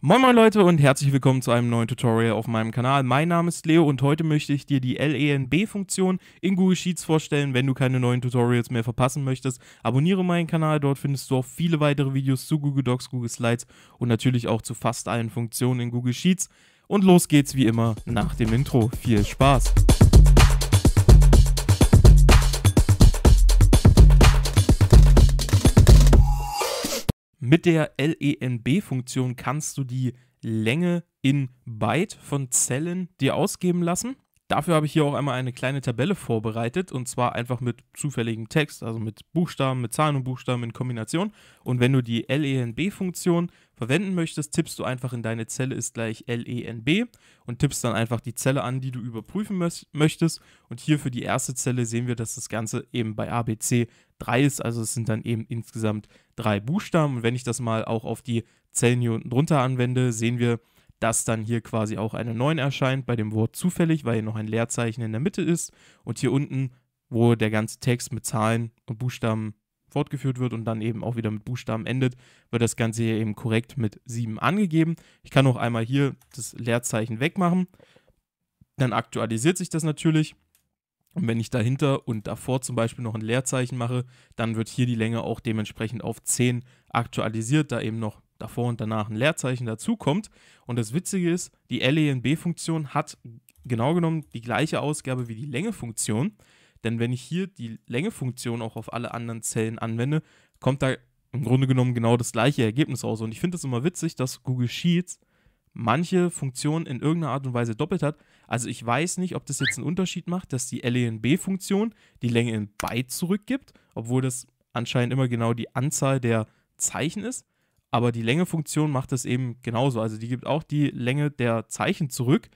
Moin moin Leute und herzlich willkommen zu einem neuen Tutorial auf meinem Kanal. Mein Name ist Leo und heute möchte ich dir die LENB-Funktion in Google Sheets vorstellen. Wenn du keine neuen Tutorials mehr verpassen möchtest, abonniere meinen Kanal. Dort findest du auch viele weitere Videos zu Google Docs, Google Slides und natürlich auch zu fast allen Funktionen in Google Sheets. Und los geht's wie immer nach dem Intro. Viel Spaß! Mit der LENB-Funktion kannst du die Länge in Byte von Zellen dir ausgeben lassen Dafür habe ich hier auch einmal eine kleine Tabelle vorbereitet und zwar einfach mit zufälligem Text, also mit Buchstaben, mit Zahlen und Buchstaben in Kombination. Und wenn du die LENB-Funktion verwenden möchtest, tippst du einfach in deine Zelle ist gleich LENB und tippst dann einfach die Zelle an, die du überprüfen möchtest. Und hier für die erste Zelle sehen wir, dass das Ganze eben bei ABC 3 ist, also es sind dann eben insgesamt drei Buchstaben. Und wenn ich das mal auch auf die Zellen hier unten drunter anwende, sehen wir, dass dann hier quasi auch eine 9 erscheint bei dem Wort zufällig, weil hier noch ein Leerzeichen in der Mitte ist und hier unten, wo der ganze Text mit Zahlen und Buchstaben fortgeführt wird und dann eben auch wieder mit Buchstaben endet, wird das Ganze hier eben korrekt mit 7 angegeben. Ich kann auch einmal hier das Leerzeichen wegmachen. Dann aktualisiert sich das natürlich. Und wenn ich dahinter und davor zum Beispiel noch ein Leerzeichen mache, dann wird hier die Länge auch dementsprechend auf 10 aktualisiert, da eben noch davor und danach ein Leerzeichen dazukommt. Und das Witzige ist, die LENB-Funktion hat genau genommen die gleiche Ausgabe wie die Länge-Funktion. Denn wenn ich hier die Länge-Funktion auch auf alle anderen Zellen anwende, kommt da im Grunde genommen genau das gleiche Ergebnis raus. Und ich finde es immer witzig, dass Google Sheets manche Funktionen in irgendeiner Art und Weise doppelt hat. Also ich weiß nicht, ob das jetzt einen Unterschied macht, dass die LENB-Funktion die Länge in Byte zurückgibt, obwohl das anscheinend immer genau die Anzahl der Zeichen ist. Aber die Längefunktion macht das eben genauso. Also die gibt auch die Länge der Zeichen zurück.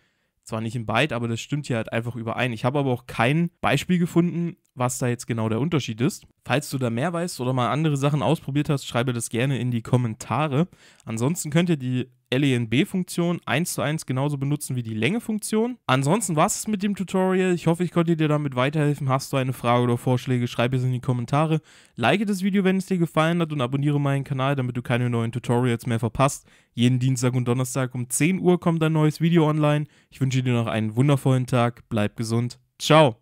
Zwar nicht in Byte, aber das stimmt hier halt einfach überein. Ich habe aber auch kein Beispiel gefunden, was da jetzt genau der Unterschied ist. Falls du da mehr weißt oder mal andere Sachen ausprobiert hast, schreibe das gerne in die Kommentare. Ansonsten könnt ihr die LENB-Funktion 1 zu 1 genauso benutzen wie die Länge-Funktion. Ansonsten war es mit dem Tutorial. Ich hoffe, ich konnte dir damit weiterhelfen. Hast du eine Frage oder Vorschläge, schreibe es in die Kommentare. Like das Video, wenn es dir gefallen hat und abonniere meinen Kanal, damit du keine neuen Tutorials mehr verpasst. Jeden Dienstag und Donnerstag um 10 Uhr kommt ein neues Video online. Ich wünsche dir noch einen wundervollen Tag. Bleib gesund. Ciao.